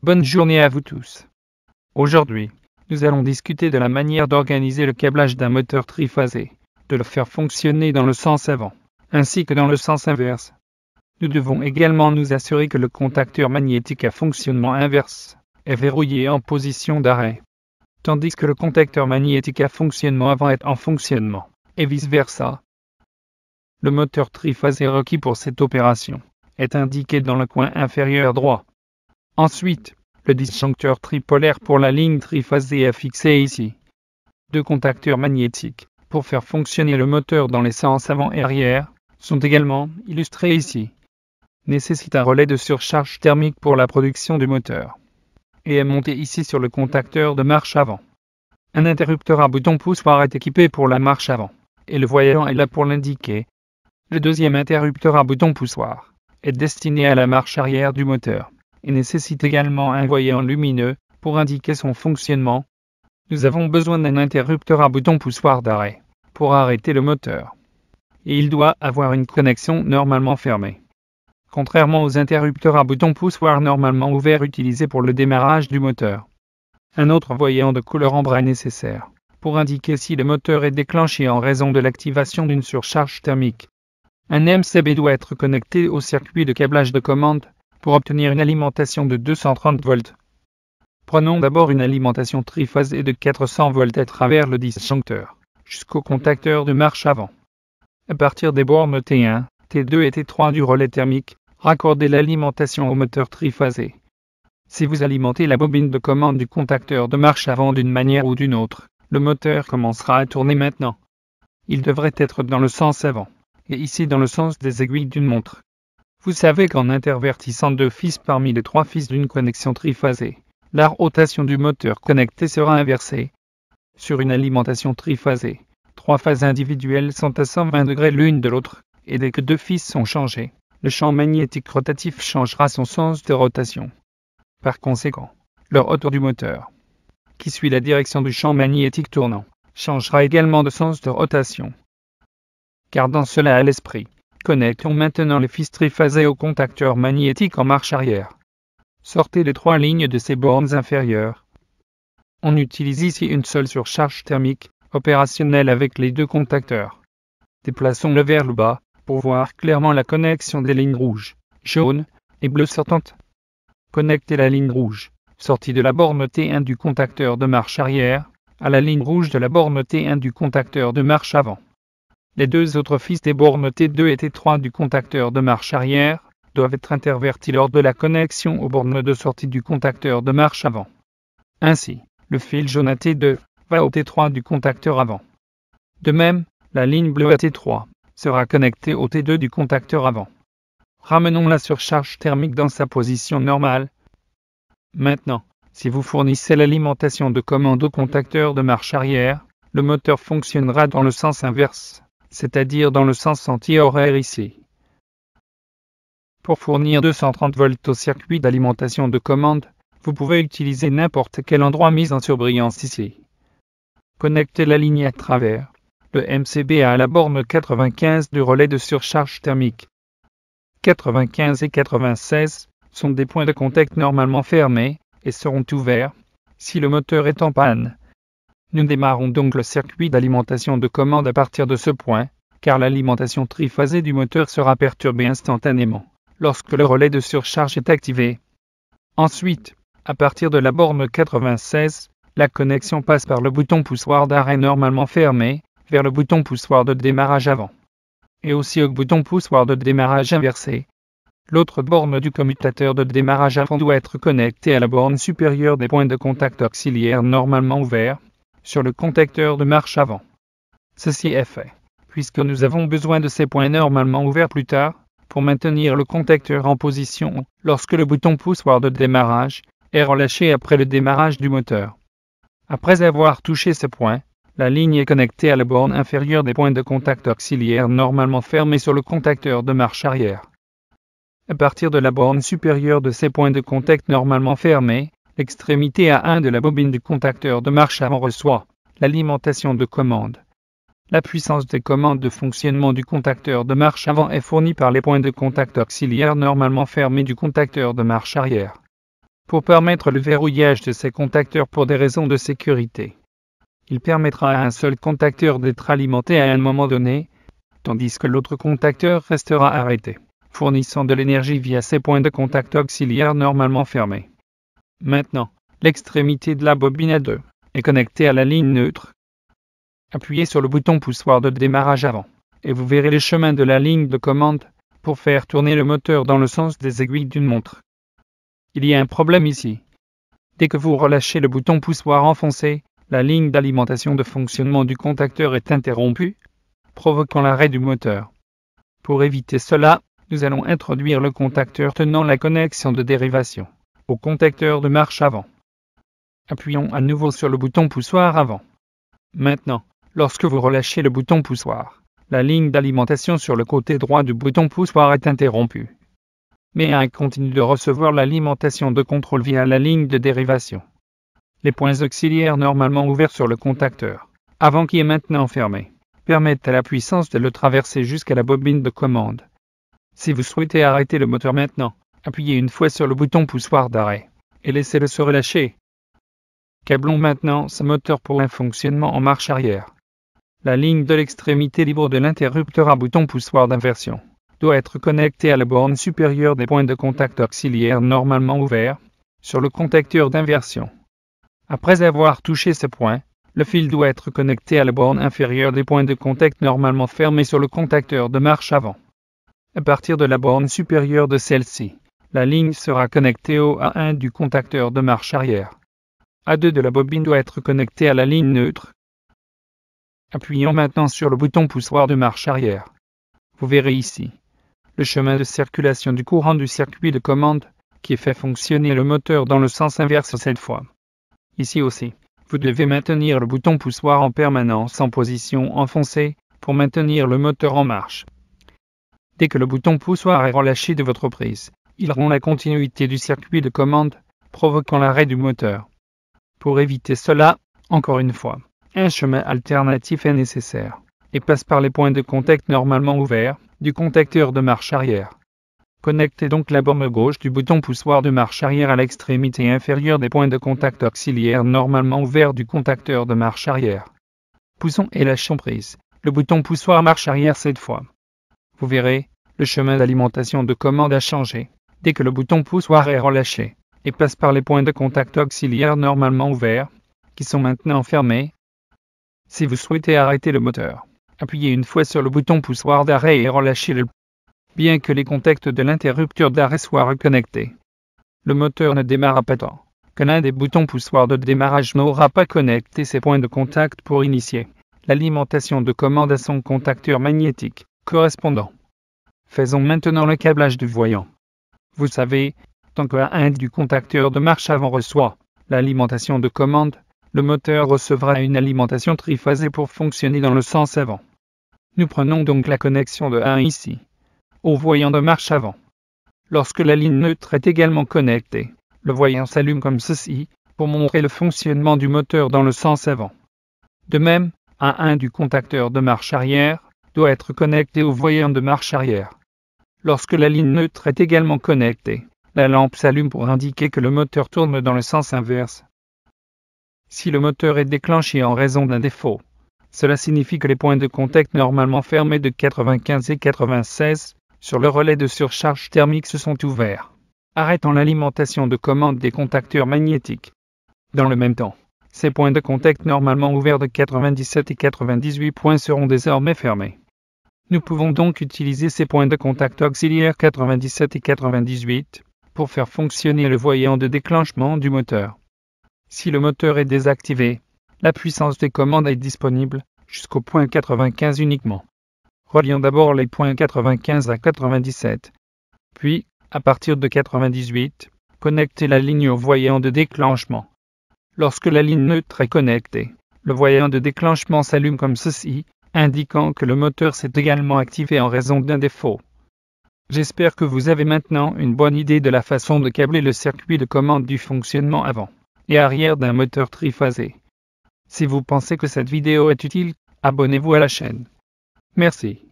Bonne journée à vous tous. Aujourd'hui, nous allons discuter de la manière d'organiser le câblage d'un moteur triphasé, de le faire fonctionner dans le sens avant, ainsi que dans le sens inverse. Nous devons également nous assurer que le contacteur magnétique à fonctionnement inverse est verrouillé en position d'arrêt, tandis que le contacteur magnétique à fonctionnement avant est en fonctionnement, et vice-versa. Le moteur triphasé requis pour cette opération est indiqué dans le coin inférieur droit. Ensuite, le disjoncteur tripolaire pour la ligne triphasée est fixé ici. Deux contacteurs magnétiques, pour faire fonctionner le moteur dans les sens avant et arrière, sont également illustrés ici. Nécessite un relais de surcharge thermique pour la production du moteur. Et est monté ici sur le contacteur de marche avant. Un interrupteur à bouton poussoir est équipé pour la marche avant, et le voyant est là pour l'indiquer. Le deuxième interrupteur à bouton poussoir est destiné à la marche arrière du moteur et nécessite également un voyant lumineux pour indiquer son fonctionnement. Nous avons besoin d'un interrupteur à bouton poussoir d'arrêt pour arrêter le moteur. Et il doit avoir une connexion normalement fermée. Contrairement aux interrupteurs à bouton poussoir normalement ouverts utilisés pour le démarrage du moteur. Un autre voyant de couleur ambre est nécessaire pour indiquer si le moteur est déclenché en raison de l'activation d'une surcharge thermique. Un MCB doit être connecté au circuit de câblage de commande pour obtenir une alimentation de 230 volts. Prenons d'abord une alimentation triphasée de 400 volts à travers le disjoncteur, jusqu'au contacteur de marche avant. À partir des bornes T1, T2 et T3 du relais thermique, raccordez l'alimentation au moteur triphasé. Si vous alimentez la bobine de commande du contacteur de marche avant d'une manière ou d'une autre, le moteur commencera à tourner maintenant. Il devrait être dans le sens avant, et ici dans le sens des aiguilles d'une montre. Vous savez qu'en intervertissant deux fils parmi les trois fils d'une connexion triphasée, la rotation du moteur connecté sera inversée. Sur une alimentation triphasée, trois phases individuelles sont à 120 degrés l'une de l'autre, et dès que deux fils sont changés, le champ magnétique rotatif changera son sens de rotation. Par conséquent, le rotor du moteur, qui suit la direction du champ magnétique tournant, changera également de sens de rotation. Gardons cela à l'esprit. Connectons maintenant les fils triphasés au contacteur magnétique en marche arrière. Sortez les trois lignes de ces bornes inférieures. On utilise ici une seule surcharge thermique, opérationnelle avec les deux contacteurs. Déplaçons-le vers le bas, pour voir clairement la connexion des lignes rouges, jaunes et bleues sortantes. Connectez la ligne rouge, sortie de la borne T1 du contacteur de marche arrière, à la ligne rouge de la borne T1 du contacteur de marche avant. Les deux autres fils des bornes T2 et T3 du contacteur de marche arrière doivent être intervertis lors de la connexion aux bornes de sortie du contacteur de marche avant. Ainsi, le fil jaune à T2 va au T3 du contacteur avant. De même, la ligne bleue à T3 sera connectée au T2 du contacteur avant. Ramenons la surcharge thermique dans sa position normale. Maintenant, si vous fournissez l'alimentation de commande au contacteur de marche arrière, le moteur fonctionnera dans le sens inverse c'est-à-dire dans le sens anti-horaire ici. Pour fournir 230 volts au circuit d'alimentation de commande, vous pouvez utiliser n'importe quel endroit mis en surbrillance ici. Connectez la ligne à travers le MCB à la borne 95 du relais de surcharge thermique. 95 et 96 sont des points de contact normalement fermés et seront ouverts si le moteur est en panne. Nous démarrons donc le circuit d'alimentation de commande à partir de ce point, car l'alimentation triphasée du moteur sera perturbée instantanément lorsque le relais de surcharge est activé. Ensuite, à partir de la borne 96, la connexion passe par le bouton poussoir d'arrêt normalement fermé, vers le bouton poussoir de démarrage avant, et aussi au bouton poussoir de démarrage inversé. L'autre borne du commutateur de démarrage avant doit être connectée à la borne supérieure des points de contact auxiliaires normalement ouverts, sur le contacteur de marche avant. Ceci est fait, puisque nous avons besoin de ces points normalement ouverts plus tard, pour maintenir le contacteur en position lorsque le bouton poussoir de démarrage est relâché après le démarrage du moteur. Après avoir touché ce point, la ligne est connectée à la borne inférieure des points de contact auxiliaires normalement fermés sur le contacteur de marche arrière. À partir de la borne supérieure de ces points de contact normalement fermés, Extrémité A1 de la bobine du contacteur de marche avant reçoit l'alimentation de commande. La puissance des commandes de fonctionnement du contacteur de marche avant est fournie par les points de contact auxiliaires normalement fermés du contacteur de marche arrière. Pour permettre le verrouillage de ces contacteurs pour des raisons de sécurité, il permettra à un seul contacteur d'être alimenté à un moment donné, tandis que l'autre contacteur restera arrêté, fournissant de l'énergie via ses points de contact auxiliaires normalement fermés. Maintenant, l'extrémité de la bobine à 2 est connectée à la ligne neutre. Appuyez sur le bouton poussoir de démarrage avant et vous verrez le chemin de la ligne de commande pour faire tourner le moteur dans le sens des aiguilles d'une montre. Il y a un problème ici. Dès que vous relâchez le bouton poussoir enfoncé, la ligne d'alimentation de fonctionnement du contacteur est interrompue, provoquant l'arrêt du moteur. Pour éviter cela, nous allons introduire le contacteur tenant la connexion de dérivation au contacteur de marche avant. Appuyons à nouveau sur le bouton poussoir avant. Maintenant, lorsque vous relâchez le bouton poussoir, la ligne d'alimentation sur le côté droit du bouton poussoir est interrompue. Mais elle continue de recevoir l'alimentation de contrôle via la ligne de dérivation. Les points auxiliaires normalement ouverts sur le contacteur, avant qui est maintenant fermé, permettent à la puissance de le traverser jusqu'à la bobine de commande. Si vous souhaitez arrêter le moteur maintenant, Appuyez une fois sur le bouton poussoir d'arrêt et laissez-le se relâcher. Câblons maintenant ce moteur pour un fonctionnement en marche arrière. La ligne de l'extrémité libre de l'interrupteur à bouton poussoir d'inversion doit être connectée à la borne supérieure des points de contact auxiliaires normalement ouverts sur le contacteur d'inversion. Après avoir touché ce point, le fil doit être connecté à la borne inférieure des points de contact normalement fermés sur le contacteur de marche avant. À partir de la borne supérieure de celle-ci, la ligne sera connectée au A1 du contacteur de marche arrière. A2 de la bobine doit être connectée à la ligne neutre. Appuyons maintenant sur le bouton poussoir de marche arrière. Vous verrez ici le chemin de circulation du courant du circuit de commande qui fait fonctionner le moteur dans le sens inverse cette fois. Ici aussi, vous devez maintenir le bouton poussoir en permanence en position enfoncée pour maintenir le moteur en marche. Dès que le bouton poussoir est relâché de votre prise, il rompt la continuité du circuit de commande provoquant l'arrêt du moteur. Pour éviter cela, encore une fois, un chemin alternatif est nécessaire et passe par les points de contact normalement ouverts du contacteur de marche arrière. Connectez donc la borne gauche du bouton poussoir de marche arrière à l'extrémité inférieure des points de contact auxiliaires normalement ouverts du contacteur de marche arrière. Poussons et lâchons prise. Le bouton poussoir marche arrière cette fois. Vous verrez, le chemin d'alimentation de commande a changé dès que le bouton poussoir est relâché, et passe par les points de contact auxiliaires normalement ouverts, qui sont maintenant fermés. Si vous souhaitez arrêter le moteur, appuyez une fois sur le bouton poussoir d'arrêt et relâchez-le. Bien que les contacts de l'interrupteur d'arrêt soient reconnectés, le moteur ne démarra pas tant que l'un des boutons poussoirs de démarrage n'aura pas connecté ses points de contact pour initier l'alimentation de commande à son contacteur magnétique correspondant. Faisons maintenant le câblage du voyant. Vous savez, tant A1 du contacteur de marche avant reçoit l'alimentation de commande, le moteur recevra une alimentation triphasée pour fonctionner dans le sens avant. Nous prenons donc la connexion de 1 ici, au voyant de marche avant. Lorsque la ligne neutre est également connectée, le voyant s'allume comme ceci, pour montrer le fonctionnement du moteur dans le sens avant. De même, un 1 du contacteur de marche arrière doit être connecté au voyant de marche arrière. Lorsque la ligne neutre est également connectée, la lampe s'allume pour indiquer que le moteur tourne dans le sens inverse. Si le moteur est déclenché en raison d'un défaut, cela signifie que les points de contact normalement fermés de 95 et 96 sur le relais de surcharge thermique se sont ouverts, arrêtant l'alimentation de commande des contacteurs magnétiques. Dans le même temps, ces points de contact normalement ouverts de 97 et 98 points seront désormais fermés. Nous pouvons donc utiliser ces points de contact auxiliaires 97 et 98 pour faire fonctionner le voyant de déclenchement du moteur. Si le moteur est désactivé, la puissance des commandes est disponible jusqu'au point 95 uniquement. Relions d'abord les points 95 à 97, puis, à partir de 98, connectez la ligne au voyant de déclenchement. Lorsque la ligne neutre est connectée, le voyant de déclenchement s'allume comme ceci, indiquant que le moteur s'est également activé en raison d'un défaut. J'espère que vous avez maintenant une bonne idée de la façon de câbler le circuit de commande du fonctionnement avant et arrière d'un moteur triphasé. Si vous pensez que cette vidéo est utile, abonnez-vous à la chaîne. Merci.